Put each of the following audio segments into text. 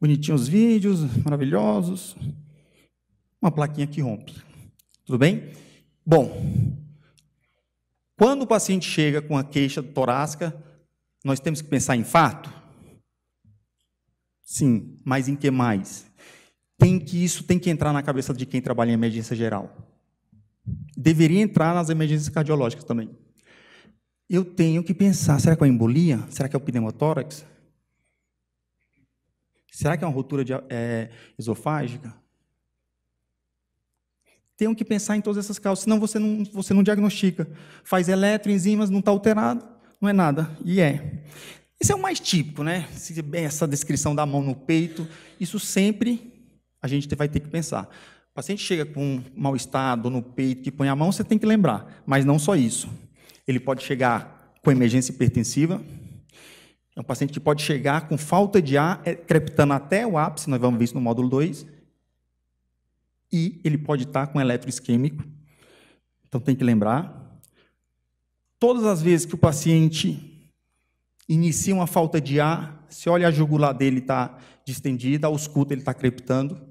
bonitinhos vídeos, maravilhosos, uma plaquinha que rompe. Tudo bem? Bom, quando o paciente chega com a queixa torácica, nós temos que pensar em infarto? Sim, mas em que mais? Tem que isso tem que entrar na cabeça de quem trabalha em emergência geral. Deveria entrar nas emergências cardiológicas também. Eu tenho que pensar, será que é uma embolia? Será que é o pneumotórax? Será que é uma ruptura de, é, esofágica? Tem que pensar em todas essas causas, senão você não, você não diagnostica. Faz eletroenzimas, não está alterado, não é nada. E é. Esse é o mais típico, né? Essa descrição da mão no peito, isso sempre a gente vai ter que pensar. O paciente chega com um mal-estar, dor no peito, que põe a mão, você tem que lembrar, mas não só isso. Ele pode chegar com emergência hipertensiva, é um paciente que pode chegar com falta de ar, é, crepitando até o ápice, nós vamos ver isso no módulo 2, e ele pode estar com eletroisquêmico. Então tem que lembrar. Todas as vezes que o paciente inicia uma falta de ar, se olha a jugular dele está distendida, a ausculta ele está crepitando.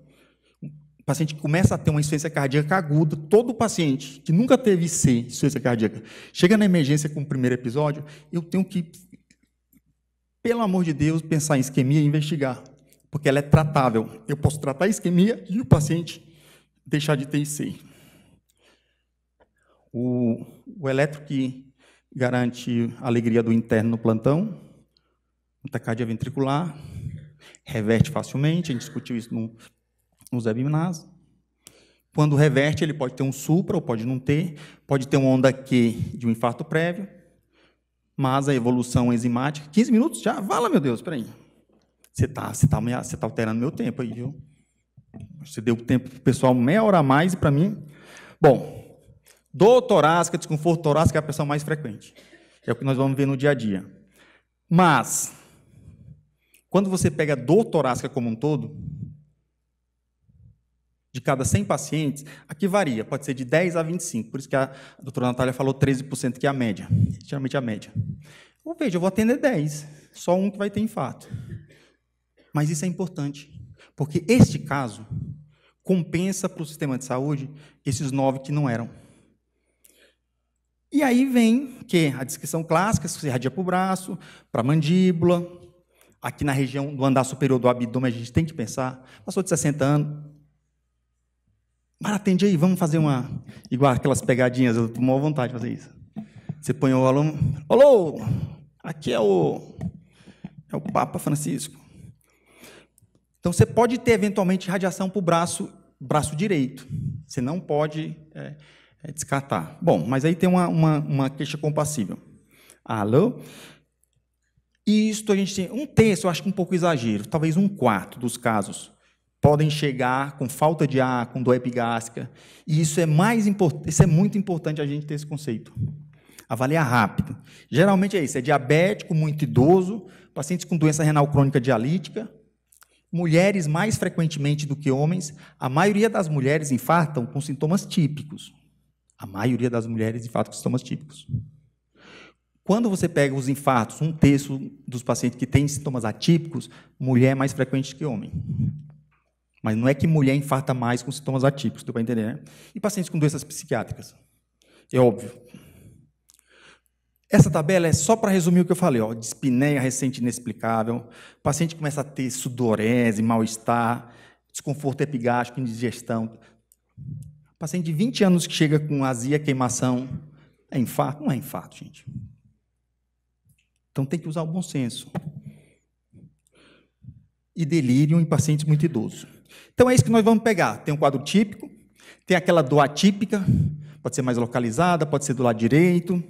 O paciente começa a ter uma insuficiência cardíaca aguda. Todo paciente que nunca teve C, insuficiência cardíaca, chega na emergência com o primeiro episódio, eu tenho que pelo amor de Deus, pensar em isquemia e investigar, porque ela é tratável. Eu posso tratar a isquemia e o paciente deixar de ter IC. O, o eletro que garante a alegria do interno no plantão, tacardia ventricular, reverte facilmente, a gente discutiu isso no, Zé Bimnaz. Quando reverte, ele pode ter um supra ou pode não ter, pode ter uma onda Q de um infarto prévio, mas a evolução enzimática, 15 minutos já? Fala, meu Deus, peraí. Você está você tá, você tá alterando meu tempo aí, viu? Você deu tempo para o pessoal meia hora a mais e para mim. Bom, dor torácica, desconforto torácico é a pressão mais frequente. É o que nós vamos ver no dia a dia. Mas, quando você pega dor torácica como um todo, de cada 100 pacientes, aqui varia, pode ser de 10 a 25, por isso que a doutora Natália falou 13%, que é a média, geralmente a média. Ou veja, eu vou atender 10, só um que vai ter infarto. Mas isso é importante, porque este caso compensa para o sistema de saúde esses nove que não eram. E aí vem que é a descrição clássica, se irradia para o braço, para a mandíbula, aqui na região do andar superior do abdômen, a gente tem que pensar, passou de 60 anos, para, atende aí, vamos fazer uma. Igual aquelas pegadinhas, eu tomo vontade de fazer isso. Você põe o aluno. Alô! Aqui é o. É o Papa Francisco. Então você pode ter eventualmente radiação para o braço, braço direito. Você não pode é, é, descartar. Bom, mas aí tem uma, uma, uma queixa compassível. Alô? E isto a gente tem um terço, eu acho que um pouco exagero, talvez um quarto dos casos podem chegar com falta de ar, com dor epigástrica. E isso é mais importante, isso é muito importante a gente ter esse conceito. Avaliar rápido. Geralmente é isso, é diabético, muito idoso, pacientes com doença renal crônica dialítica, mulheres mais frequentemente do que homens. A maioria das mulheres infartam com sintomas típicos. A maioria das mulheres infartam com sintomas típicos. Quando você pega os infartos, um terço dos pacientes que têm sintomas atípicos, mulher é mais frequente que homem. Mas não é que mulher infarta mais com sintomas atípicos, deu para entender, né? E pacientes com doenças psiquiátricas. É óbvio. Essa tabela é só para resumir o que eu falei, ó, dispneia recente inexplicável, o paciente começa a ter sudorese, mal-estar, desconforto epigástrico, indigestão. paciente de 20 anos que chega com azia, queimação, é infarto? Não é infarto, gente. Então tem que usar o bom senso. E delírio em pacientes muito idosos. Então é isso que nós vamos pegar. Tem um quadro típico, tem aquela dor atípica, pode ser mais localizada, pode ser do lado direito,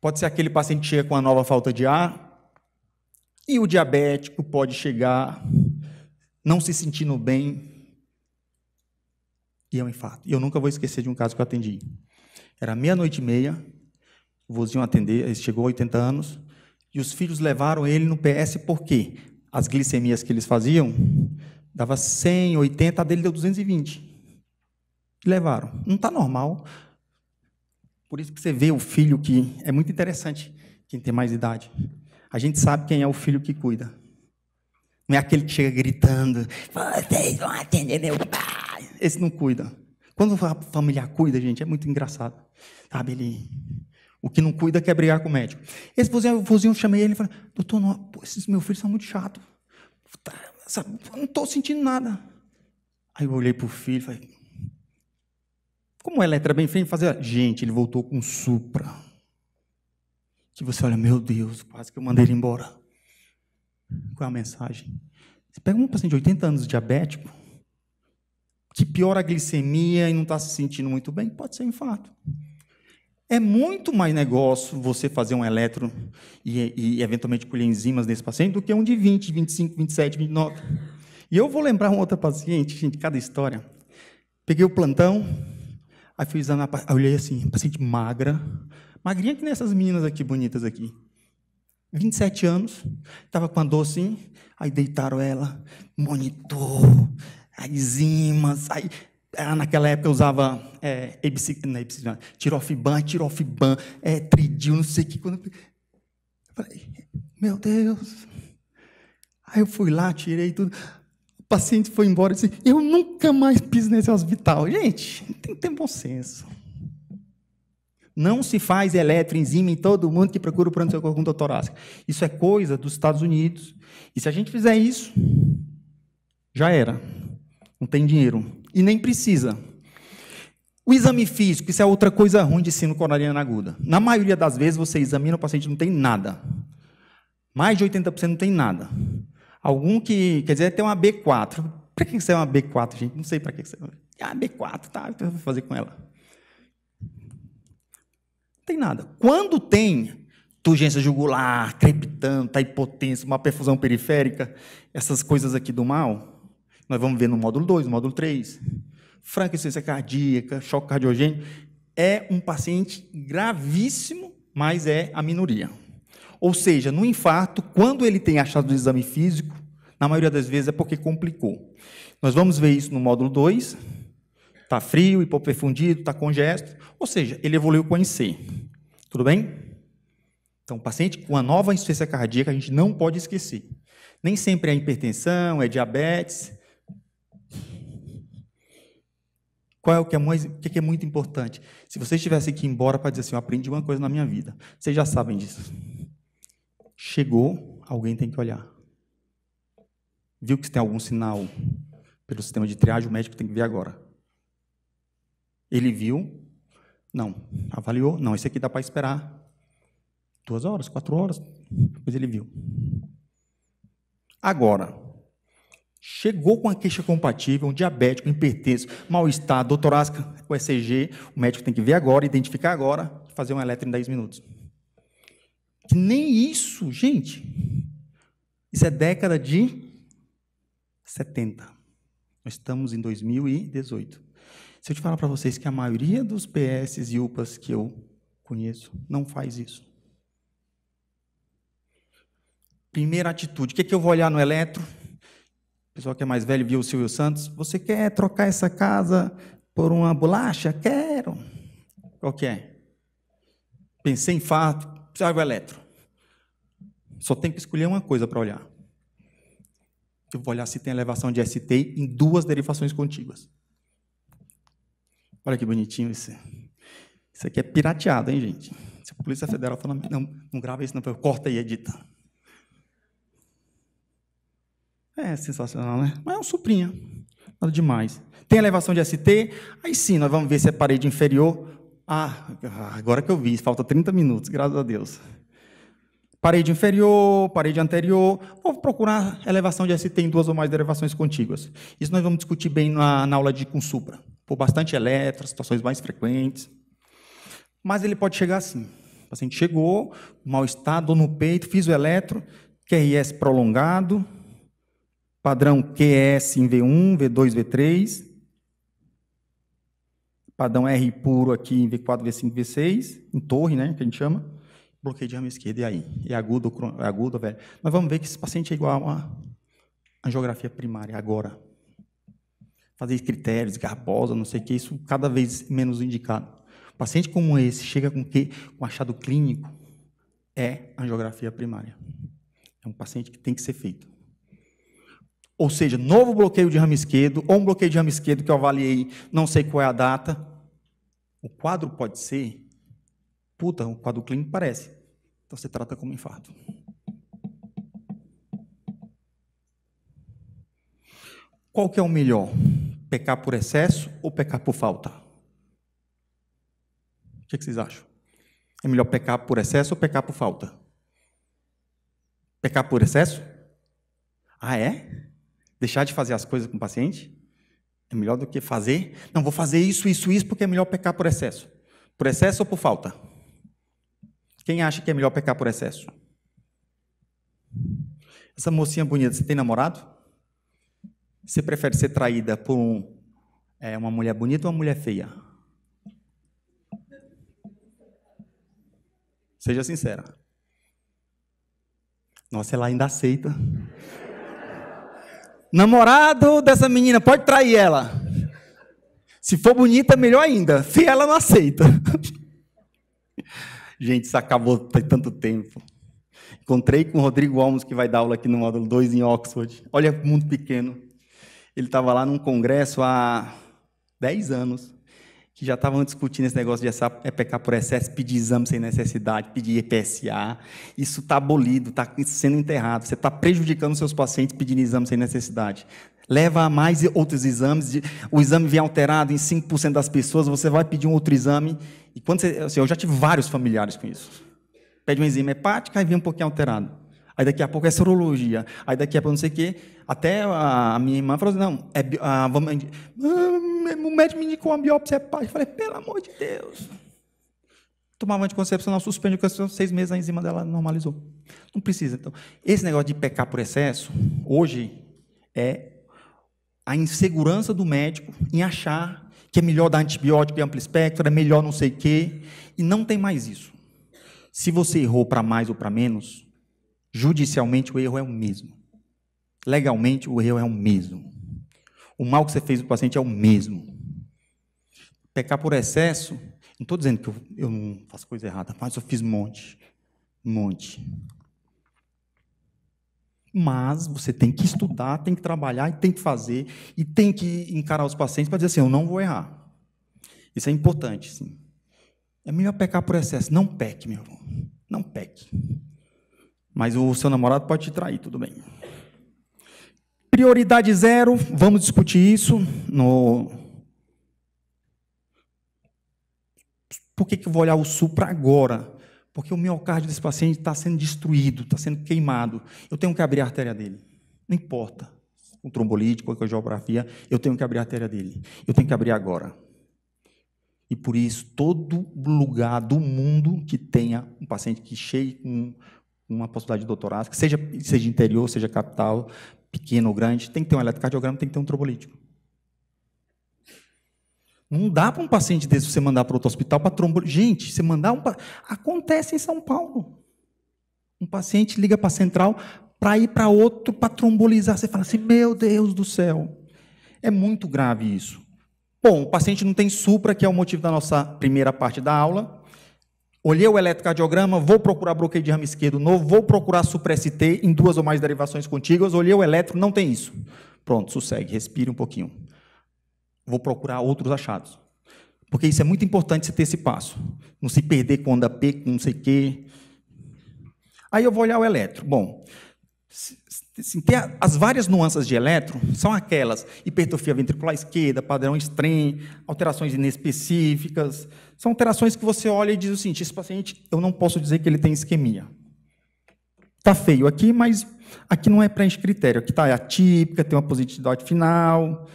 pode ser aquele paciente que chega com uma nova falta de ar. E o diabético pode chegar não se sentindo bem e é um infarto. E eu nunca vou esquecer de um caso que eu atendi. Era meia-noite e meia, o vozinho atender, ele chegou a 80 anos, e os filhos levaram ele no PS porque as glicemias que eles faziam Dava 100, 80, a dele deu 220. Levaram. Não está normal. Por isso que você vê o filho que. É muito interessante quem tem mais idade. A gente sabe quem é o filho que cuida. Não é aquele que chega gritando: vocês vão atender meu pai. Esse não cuida. Quando a família cuida, gente, é muito engraçado. Sabe, ele. O que não cuida quer brigar com o médico. Esse vozinho, eu chamei ele e falei: doutor, não, esses meus filhos são muito chatos sabe, não estou sentindo nada. Aí eu olhei para o filho e falei, como é letra bem feia, fazer, gente, ele voltou com supra. Que você olha, meu Deus, quase que eu mandei ele embora. Qual é a mensagem? Você pega um paciente de 80 anos diabético, que piora a glicemia e não está se sentindo muito bem, pode ser um infarto. É muito mais negócio você fazer um eletro e, e, eventualmente colher enzimas nesse paciente do que um de 20, 25, 27, 29. E eu vou lembrar uma outra paciente, gente, cada história. Peguei o plantão, aí a examinar, olhei assim, paciente magra, magrinha que nessas meninas aqui bonitas aqui. 27 anos, estava com a dor assim, aí deitaram ela, monitor, enzimas, aí ah, naquela época eu usava é, ABC, não, é ABC, não, tirofiban, tirofiban, é, tridil, não sei o que. Quando eu, falei, meu Deus. Aí eu fui lá, tirei tudo. O paciente foi embora e disse, eu nunca mais piso nesse hospital. Gente, tem que ter bom senso. Não se faz eletroenzima em todo mundo que procura o plano de socorro com torácica. Isso é coisa dos Estados Unidos. E se a gente fizer isso, já era. Não tem dinheiro. E nem precisa. O exame físico, isso é outra coisa ruim de sino coronariana aguda. Na maioria das vezes, você examina o paciente não tem nada. Mais de 80% não tem nada. Algum que, quer dizer, tem uma B4. Para que serve uma B4, gente? Não sei para que serve. É ah, B4, tá, o que eu vou fazer com ela? Não tem nada. Quando tem turgência jugular, crepitante, tá hipotensa uma perfusão periférica, essas coisas aqui do mal, nós vamos ver no módulo 2, no módulo 3. insuficiência cardíaca, choque cardiogênico. É um paciente gravíssimo, mas é a minoria. Ou seja, no infarto, quando ele tem achado o exame físico, na maioria das vezes é porque complicou. Nós vamos ver isso no módulo 2. Está frio, hipoperfundido, está congesto. Ou seja, ele evoluiu com IC. Tudo bem? Então, paciente com a nova insuficiência cardíaca, a gente não pode esquecer. Nem sempre é hipertensão, é diabetes, Qual é o que é, mais, o que é, é muito importante? Se vocês tivessem que ir embora para dizer assim, eu aprendi uma coisa na minha vida, vocês já sabem disso. Chegou, alguém tem que olhar. Viu que tem algum sinal pelo sistema de triagem, o médico tem que ver agora. Ele viu, não. Avaliou, não, esse aqui dá para esperar duas horas, quatro horas, mas ele viu. Agora, Chegou com a queixa compatível, um diabético, hipertensão hipertenso, mal-estar, dor torácica, o ECG, o médico tem que ver agora, identificar agora, fazer um eletro em 10 minutos. Que nem isso, gente. Isso é década de 70. Nós estamos em 2018. Se eu te falar para vocês que a maioria dos PS e UPAs que eu conheço não faz isso. Primeira atitude, o que, é que eu vou olhar no eletro? pessoal que é mais velho viu o Silvio Santos. Você quer trocar essa casa por uma bolacha? Quero. Qual que é? Pensei em fato, precisava do eletro. Só tem que escolher uma coisa para olhar. Eu vou olhar se tem elevação de ST em duas derivações contíguas. Olha que bonitinho isso. Isso aqui é pirateado, hein, gente? Se a Polícia Federal falar, não, não grava isso, não, corta e edita. É sensacional, né? Mas é um suprinha. Nada demais. Tem elevação de ST? Aí sim, nós vamos ver se é parede inferior. Ah, agora que eu vi, falta 30 minutos, graças a Deus. Parede inferior, parede anterior. Vou procurar elevação de ST em duas ou mais derivações contíguas. Isso nós vamos discutir bem na, na aula de consupra. Por bastante eletro, situações mais frequentes. Mas ele pode chegar assim. O paciente chegou, mal-estar, dor no peito, fiz o eletro, QRS prolongado, padrão QS em V1, V2, V3, padrão R puro aqui em V4, V5, V6, em torre, né, que a gente chama, bloqueio de rama esquerda, e aí? E agudo, agudo, velho? Nós vamos ver que esse paciente é igual a, angiografia primária agora. Fazer critérios, garbosa, não sei o que, isso cada vez menos indicado. Paciente como esse chega com que com achado clínico é angiografia primária. É um paciente que tem que ser feito. Ou seja, novo bloqueio de rama esquerdo, ou um bloqueio de rama esquerdo que eu avaliei, não sei qual é a data. O quadro pode ser. Puta, o quadro clínico parece. Então você trata como infarto. Qual que é o melhor? Pecar por excesso ou pecar por falta? O que, é que vocês acham? É melhor pecar por excesso ou pecar por falta? Pecar por excesso? Ah, é? Deixar de fazer as coisas com o paciente é melhor do que fazer. Não, vou fazer isso, isso, isso, porque é melhor pecar por excesso. Por excesso ou por falta? Quem acha que é melhor pecar por excesso? Essa mocinha bonita, você tem namorado? Você prefere ser traída por um, é, uma mulher bonita ou uma mulher feia? Seja sincera. Nossa, ela ainda aceita. Namorado dessa menina, pode trair ela. Se for bonita, melhor ainda. Se ela não aceita. Gente, isso acabou tem tanto tempo. Encontrei com o Rodrigo Almos, que vai dar aula aqui no módulo 2 em Oxford. Olha, mundo pequeno. Ele estava lá num congresso há 10 anos que já estavam discutindo esse negócio de é pecar por excesso, pedir exame sem necessidade, pedir EPSA. Isso está abolido, está sendo enterrado. Você está prejudicando seus pacientes pedindo exame sem necessidade. Leva a mais outros exames. O exame vem alterado em 5% das pessoas, você vai pedir um outro exame. E quando você, assim, eu já tive vários familiares com isso. Pede um exame hepático e vem um pouquinho alterado. Aí daqui a pouco é sorologia. Aí daqui a pouco não sei o quê. Até a minha irmã falou assim, não, é, ah, a, vamos, ah, o médico me indicou uma biópsia hepática. Eu falei, pelo amor de Deus. Tomava anticoncepcional, suspende o seis meses a enzima dela normalizou. Não precisa. Então, esse negócio de pecar por excesso, hoje, é a insegurança do médico em achar que é melhor dar antibiótico de amplo espectro, é melhor não sei o quê. E não tem mais isso. Se você errou para mais ou para menos, Judicialmente o erro é o mesmo. Legalmente o erro é o mesmo. O mal que você fez do paciente é o mesmo. Pecar por excesso, não estou dizendo que eu, eu não faço coisa errada, mas eu fiz um monte. Um monte. Mas você tem que estudar, tem que trabalhar e tem que fazer e tem que encarar os pacientes para dizer assim: eu não vou errar. Isso é importante, sim. É melhor pecar por excesso. Não peque, meu irmão. Não peque. Mas o seu namorado pode te trair, tudo bem. Prioridade zero, vamos discutir isso no. Por que, que eu vou olhar o sul para agora? Porque o miocárdio desse paciente está sendo destruído, está sendo queimado. Eu tenho que abrir a artéria dele. Não importa. Com um trombolítico, com geografia, eu tenho que abrir a artéria dele. Eu tenho que abrir agora. E por isso, todo lugar do mundo que tenha um paciente que chegue com uma possibilidade de doutorado, seja, seja interior, seja capital, pequeno ou grande, tem que ter um eletrocardiograma, tem que ter um trombolítico. Não dá para um paciente desse você mandar para outro hospital para trombolítico. Gente, você mandar um. Acontece em São Paulo. Um paciente liga para a central para ir para outro para trombolizar. Você fala assim: meu Deus do céu. É muito grave isso. Bom, o paciente não tem supra, que é o motivo da nossa primeira parte da aula. Olhei o eletrocardiograma, vou procurar bloqueio de ramo esquerdo novo, vou procurar supra-ST em duas ou mais derivações contíguas, olhei o eletro, não tem isso. Pronto, sossegue, respire um pouquinho. Vou procurar outros achados. Porque isso é muito importante você ter esse passo. Não se perder com onda P, com não sei o quê. Aí eu vou olhar o eletro. Bom, Sentir as várias nuances de elétron são aquelas hipertrofia ventricular esquerda, padrão STREM, alterações inespecíficas. São alterações que você olha e diz o seguinte: esse paciente, eu não posso dizer que ele tem isquemia. Está feio aqui, mas aqui não é preenche critério. Aqui está é atípica, tem uma positividade final,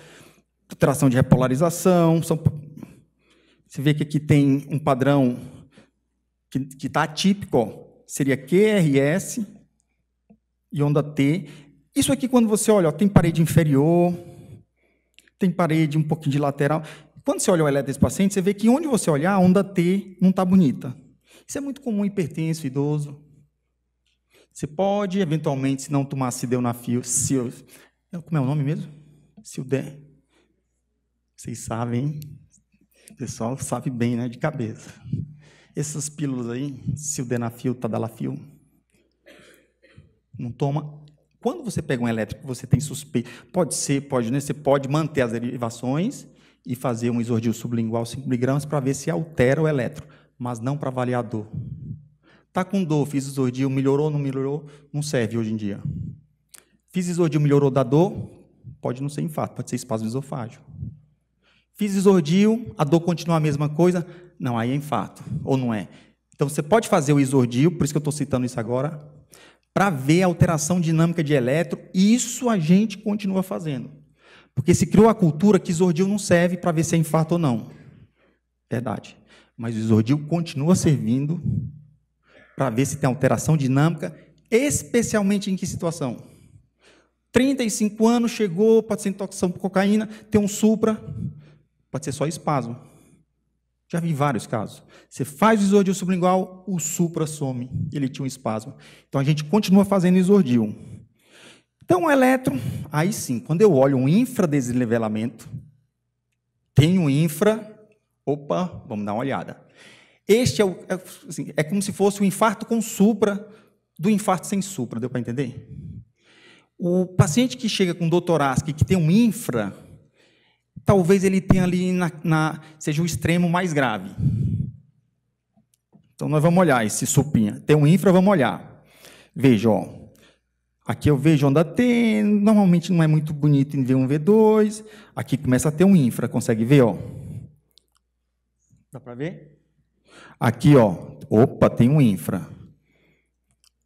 alteração de repolarização. São... Você vê que aqui tem um padrão que está atípico, ó, seria QRS e onda T. Isso aqui, quando você olha, ó, tem parede inferior, tem parede um pouquinho de lateral. Quando você olha o elétrico desse paciente, você vê que onde você olhar, a onda T não está bonita. Isso é muito comum em hipertenso, idoso. Você pode, eventualmente, se não tomar sildenafil, sil... É, como é o nome mesmo? Silden. Vocês sabem, o pessoal sabe bem, né, de cabeça. Essas pílulas aí, sildenafil, tadalafil, tá, não toma. Quando você pega um elétrico, você tem suspeito. Pode ser, pode não. Né? Você pode manter as derivações e fazer um exordio sublingual 5 miligramas para ver se altera o elétrico, mas não para avaliar a dor. Tá com dor, fiz exordio, melhorou, não melhorou, não serve hoje em dia. Fiz exordio, melhorou da dor, pode não ser infarto, pode ser espasmo esofágico. Fiz exordio, a dor continua a mesma coisa, não, aí é infarto, ou não é. Então você pode fazer o exordio, por isso que eu estou citando isso agora, para ver a alteração dinâmica de elétron, e isso a gente continua fazendo. Porque se criou a cultura que isordil não serve para ver se é infarto ou não. Verdade. Mas o isordil continua servindo para ver se tem alteração dinâmica, especialmente em que situação? 35 anos, chegou, pode ser intoxicação por cocaína, tem um supra, pode ser só espasmo. Já vi vários casos. Você faz o exordio sublingual, o supra some. Ele tinha um espasmo. Então a gente continua fazendo exordio. Então o elétron, aí sim, quando eu olho um infradesnivelamento, tem um infra, opa, vamos dar uma olhada. Este é, o, é, assim, é como se fosse o um infarto com supra do infarto sem supra, deu para entender? O paciente que chega com dor torácica que tem um infra, talvez ele tenha ali na, na, seja o extremo mais grave. Então nós vamos olhar esse supinha. Tem um infra, vamos olhar. Veja, ó. Aqui eu vejo onde T, normalmente não é muito bonito em V1, V2. Aqui começa a ter um infra, consegue ver, ó. Dá para ver? Aqui, ó. Opa, tem um infra.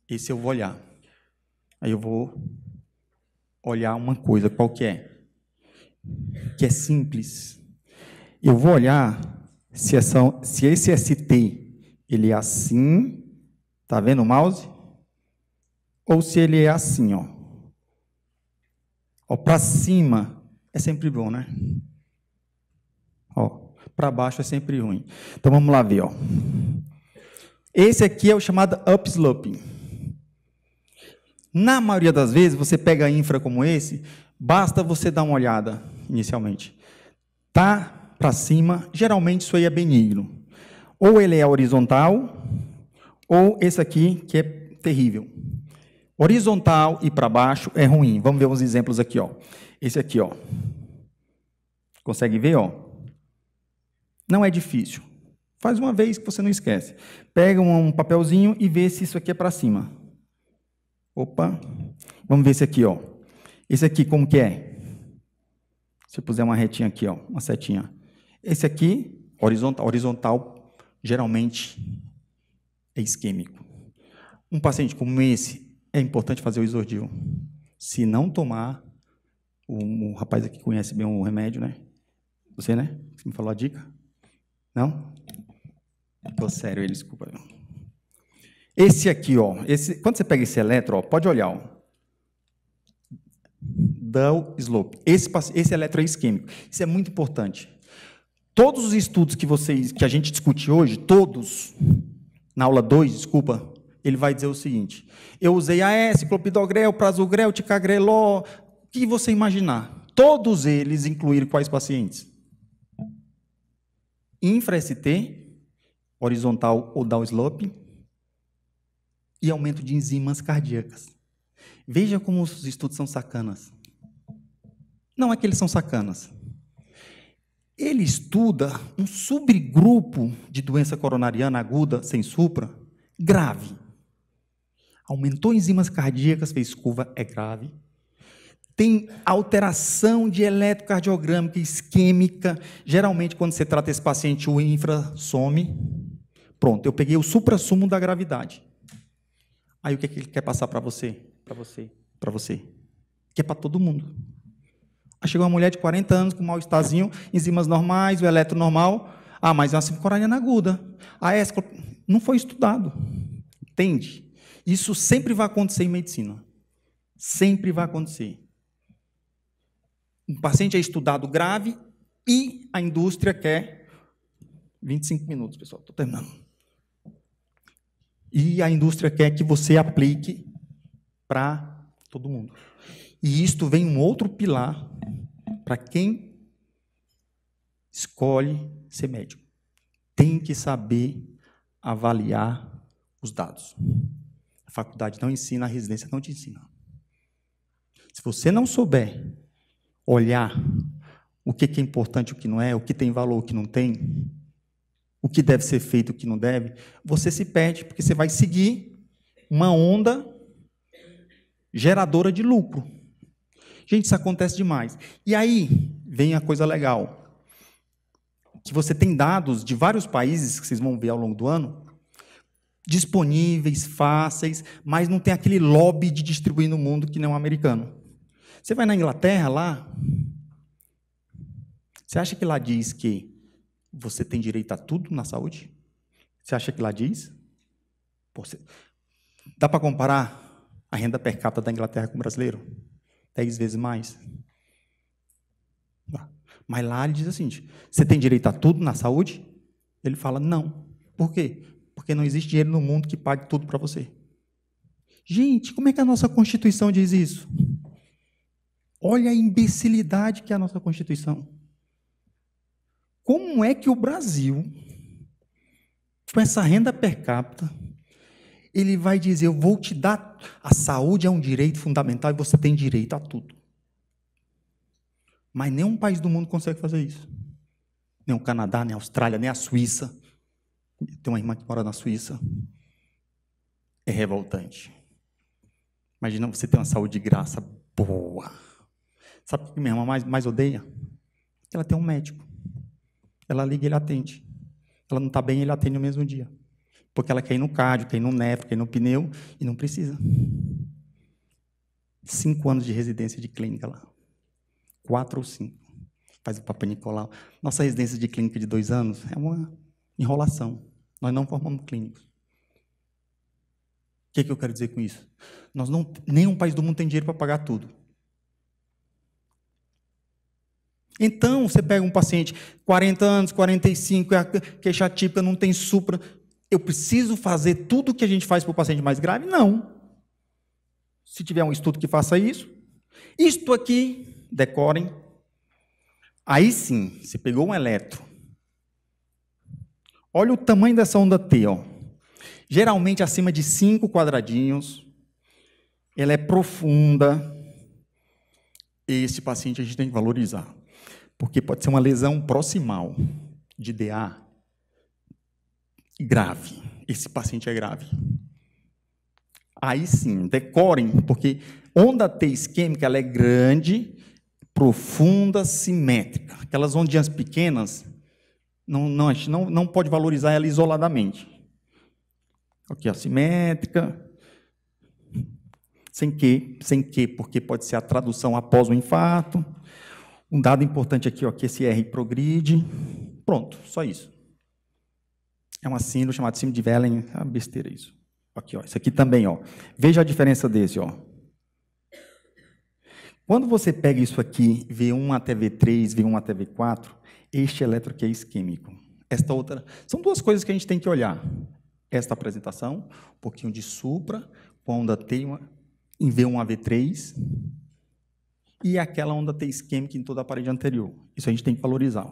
Esse eu vou olhar. Aí eu vou olhar uma coisa, qual que é? que é simples. Eu vou olhar se, essa, é se esse ST ele é assim, tá vendo o mouse? Ou se ele é assim, ó. Ó, para cima é sempre bom, né? Ó, para baixo é sempre ruim. Então vamos lá ver, ó. Esse aqui é o chamado upsloping. Na maioria das vezes, você pega infra como esse, Basta você dar uma olhada inicialmente. Tá para cima, geralmente isso aí é benigno. Ou ele é horizontal, ou esse aqui que é terrível. Horizontal e para baixo é ruim. Vamos ver uns exemplos aqui, ó. Esse aqui, ó. Consegue ver, ó? Não é difícil. Faz uma vez que você não esquece. Pega um papelzinho e vê se isso aqui é para cima. Opa. Vamos ver esse aqui, ó. Esse aqui como que é? Se eu puser uma retinha aqui, ó, uma setinha. Esse aqui, horizontal, horizontal geralmente é isquêmico. Um paciente como esse, é importante fazer o isordil. Se não tomar, o, rapaz aqui conhece bem o remédio, né? Você, né? Você me falou a dica? Não? Tô sério, ele, desculpa. Esse aqui, ó. Esse, quando você pega esse eletro, ó, pode olhar, ó. Down Slope. Esse, esse eletroisquêmico. Isso é muito importante. Todos os estudos que vocês que a gente discute hoje, todos, na aula 2, desculpa, ele vai dizer o seguinte: eu usei AS, clopidogrel, prasugrel, ticagreló, o que você imaginar. Todos eles incluíram quais pacientes? Infra-ST, horizontal ou down slope, e aumento de enzimas cardíacas. Veja como os estudos são sacanas. Não é que eles são sacanas. Ele estuda um subgrupo de doença coronariana aguda sem supra grave. Aumentou enzimas cardíacas, fez curva, é grave. Tem alteração de eletrocardiogrâmica é isquêmica. Geralmente, quando você trata esse paciente, o infra some. Pronto, eu peguei o supra-sumo da gravidade. Aí o que, é que ele quer passar para você? Para você? Para você? Que é para todo mundo. Aí chegou uma mulher de 40 anos com mal-estarzinho, enzimas normais, o eletro normal. Ah, mas é uma simcorariana aguda. A ESCO não foi estudado. Entende? Isso sempre vai acontecer em medicina. Sempre vai acontecer. Um paciente é estudado grave e a indústria quer 25 minutos, pessoal, estou terminando. E a indústria quer que você aplique para todo mundo. E isto vem um outro pilar para quem escolhe ser médico. Tem que saber avaliar os dados. A faculdade não ensina, a residência não te ensina. Se você não souber olhar o que é importante, o que não é, o que tem valor, o que não tem, o que deve ser feito, o que não deve, você se perde, porque você vai seguir uma onda geradora de lucro. Gente, isso acontece demais. E aí vem a coisa legal, que você tem dados de vários países que vocês vão ver ao longo do ano, disponíveis, fáceis, mas não tem aquele lobby de distribuir no mundo que não é um americano. Você vai na Inglaterra lá, você acha que lá diz que você tem direito a tudo na saúde? Você acha que lá diz? Pô, você... Dá para comparar a renda per capita da Inglaterra com o brasileiro? dez vezes mais. Tá. Mas lá ele diz assim: você tem direito a tudo na saúde? Ele fala: não. Por quê? Porque não existe dinheiro no mundo que pague tudo para você. Gente, como é que a nossa Constituição diz isso? Olha a imbecilidade que é a nossa Constituição. Como é que o Brasil, com essa renda per capita, ele vai dizer: Eu vou te dar. A saúde é um direito fundamental e você tem direito a tudo. Mas nenhum país do mundo consegue fazer isso. Nem o Canadá, nem a Austrália, nem a Suíça. Tem uma irmã que mora na Suíça. É revoltante. Imagina você ter uma saúde de graça boa. Sabe o que minha irmã mais, mais odeia? Ela tem um médico. Ela liga e ele atende. Ela não está bem, ele atende no mesmo dia porque ela quer ir no cardio, quer ir no nefro, quer ir no pneu, e não precisa. Cinco anos de residência de clínica lá. Quatro ou cinco. Faz o Papa Nicolau. Nossa residência de clínica de dois anos é uma enrolação. Nós não formamos clínicos. O que, é que eu quero dizer com isso? Nós não, nenhum país do mundo tem dinheiro para pagar tudo. Então, você pega um paciente, 40 anos, 45, é queixa típica, não tem supra eu preciso fazer tudo o que a gente faz para o paciente mais grave? Não. Se tiver um estudo que faça isso, isto aqui, decorem. Aí sim, você pegou um eletro. Olha o tamanho dessa onda T, ó. Geralmente acima de 5 quadradinhos. Ela é profunda. Esse paciente a gente tem que valorizar, porque pode ser uma lesão proximal de DA, grave. Esse paciente é grave. Aí sim, decorem, porque onda T isquêmica ela é grande, profunda, simétrica. Aquelas ondinhas pequenas, não, não, a gente não, não pode valorizar ela isoladamente. Aqui, okay, assimétrica. Sem que, sem que, porque pode ser a tradução após o infarto. Um dado importante aqui, ó, que esse R progride. Pronto, só isso. É um sino chamado síndrome de Velen. Ah, besteira isso. Aqui, ó, isso aqui também, ó. Veja a diferença desse, ó. Quando você pega isso aqui, V1 até V3, V1 até V4, este elétron aqui é isquêmico. Esta outra, são duas coisas que a gente tem que olhar. Esta apresentação, um pouquinho de supra, com a onda T em V1 a V3, e aquela onda T isquêmica em toda a parede anterior. Isso a gente tem que valorizar.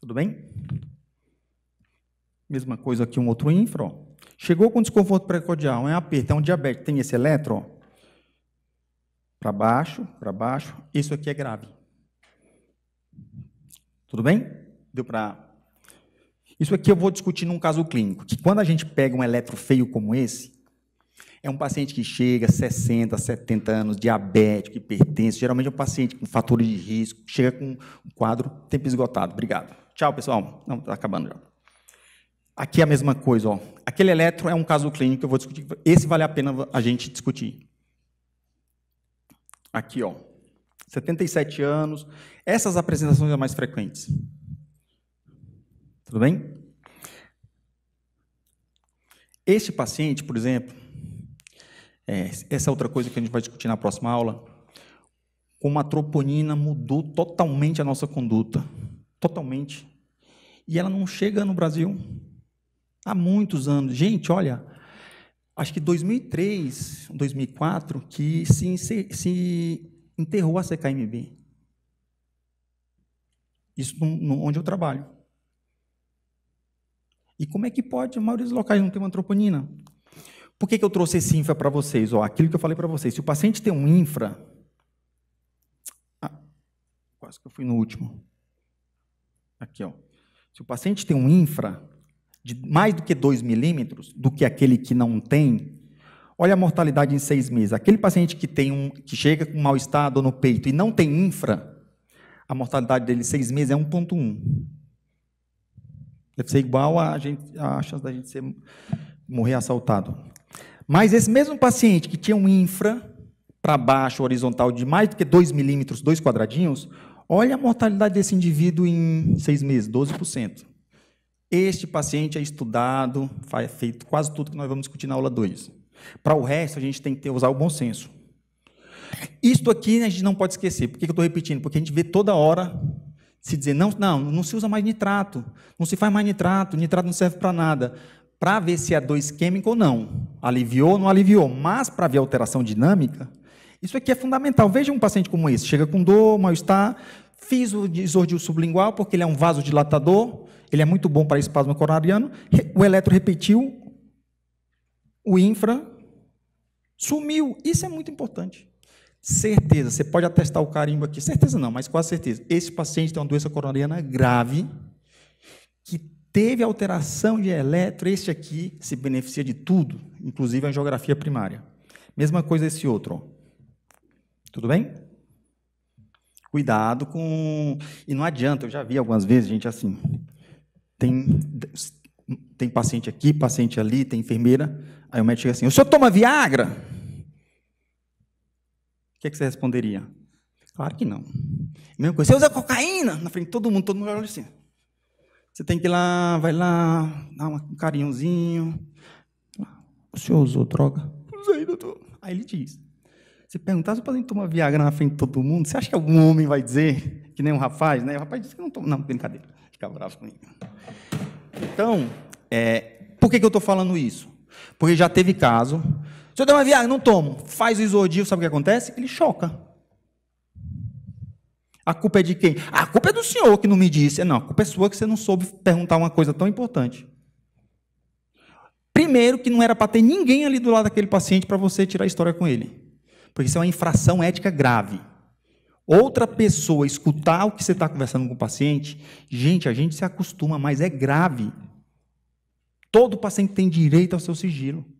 Tudo bem? Mesma coisa aqui, um outro infra. Ó. Chegou com desconforto precordial, é um aperto, é um diabetes, tem esse eletro. Para baixo, para baixo. Isso aqui é grave. Tudo bem? Deu para. Isso aqui eu vou discutir num caso clínico, que quando a gente pega um eletro feio como esse, é um paciente que chega 60, 70 anos, diabético, hipertenso, geralmente é um paciente com fatores de risco, chega com um quadro tempo esgotado. Obrigado. Tchau, pessoal. Não, está acabando já. Aqui é a mesma coisa. Ó. Aquele eletro é um caso clínico, eu vou discutir. Esse vale a pena a gente discutir. Aqui, ó. 77 anos. Essas apresentações são mais frequentes. Tudo bem? Este paciente, por exemplo, é, essa é outra coisa que a gente vai discutir na próxima aula. Com uma troponina mudou totalmente a nossa conduta. Totalmente. E ela não chega no Brasil. Há muitos anos. Gente, olha, acho que 2003, 2004, que se, se enterrou a CKMB. Isso no, no, onde eu trabalho. E como é que pode? A maioria dos locais não tem uma troponina. Por que, que eu trouxe esse infra para vocês? Ó, aquilo que eu falei para vocês. Se o paciente tem um infra. Ah, quase que eu fui no último. Aqui, ó. Se o paciente tem um infra, de mais do que 2 milímetros do que aquele que não tem, olha a mortalidade em seis meses. Aquele paciente que tem um que chega com mal-estar, dor no peito e não tem infra, a mortalidade dele em seis meses é 1,1. Deve ser igual a, gente, a chance da gente ser, morrer assaltado. Mas esse mesmo paciente que tinha um infra para baixo, horizontal, de mais do que 2 milímetros, dois quadradinhos, olha a mortalidade desse indivíduo em seis meses, 12%. Este paciente é estudado, faz feito quase tudo que nós vamos discutir na aula 2. Para o resto, a gente tem que ter, usar o bom senso. Isto aqui né, a gente não pode esquecer. Por que eu estou repetindo? Porque a gente vê toda hora se dizer, não, não, não se usa mais nitrato, não se faz mais nitrato, nitrato não serve para nada. Para ver se é dois químico ou não. Aliviou ou não aliviou. Mas para ver alteração dinâmica, isso aqui é fundamental. Veja um paciente como esse. Chega com dor, mal-estar, fiz o desordil sublingual porque ele é um vasodilatador, ele é muito bom para espasmo coronariano. O eletro repetiu, o infra sumiu. Isso é muito importante. Certeza, você pode atestar o carimbo aqui. Certeza não, mas quase certeza. Esse paciente tem uma doença coronariana grave que teve alteração de eletro. Este aqui se beneficia de tudo, inclusive a angiografia primária. Mesma coisa esse outro. Tudo bem? Cuidado com. E não adianta, eu já vi algumas vezes, gente, assim. Tem, tem paciente aqui, paciente ali, tem enfermeira. Aí o médico chega assim: O senhor toma Viagra? O que, é que você responderia? Claro que não. Mesma coisa, você usa cocaína? Na frente de todo mundo, todo mundo olha assim. Você tem que ir lá, vai lá, dá um carinhozinho. O senhor usou droga? Usei, doutor. Aí ele diz. você perguntar se o paciente toma Viagra na frente de todo mundo, você acha que algum homem vai dizer, que nem um rapaz, né? O rapaz disse que não toma. Não, brincadeira ficar bravo comigo. Então, é, por que, que eu estou falando isso? Porque já teve caso. Se eu der uma viagem, não tomo. Faz o exordio, sabe o que acontece? Ele choca. A culpa é de quem? A culpa é do senhor que não me disse. É, não, a culpa é sua que você não soube perguntar uma coisa tão importante. Primeiro, que não era para ter ninguém ali do lado daquele paciente para você tirar a história com ele. Porque isso é uma infração ética grave outra pessoa escutar o que você está conversando com o paciente, gente, a gente se acostuma, mas é grave. Todo paciente tem direito ao seu sigilo.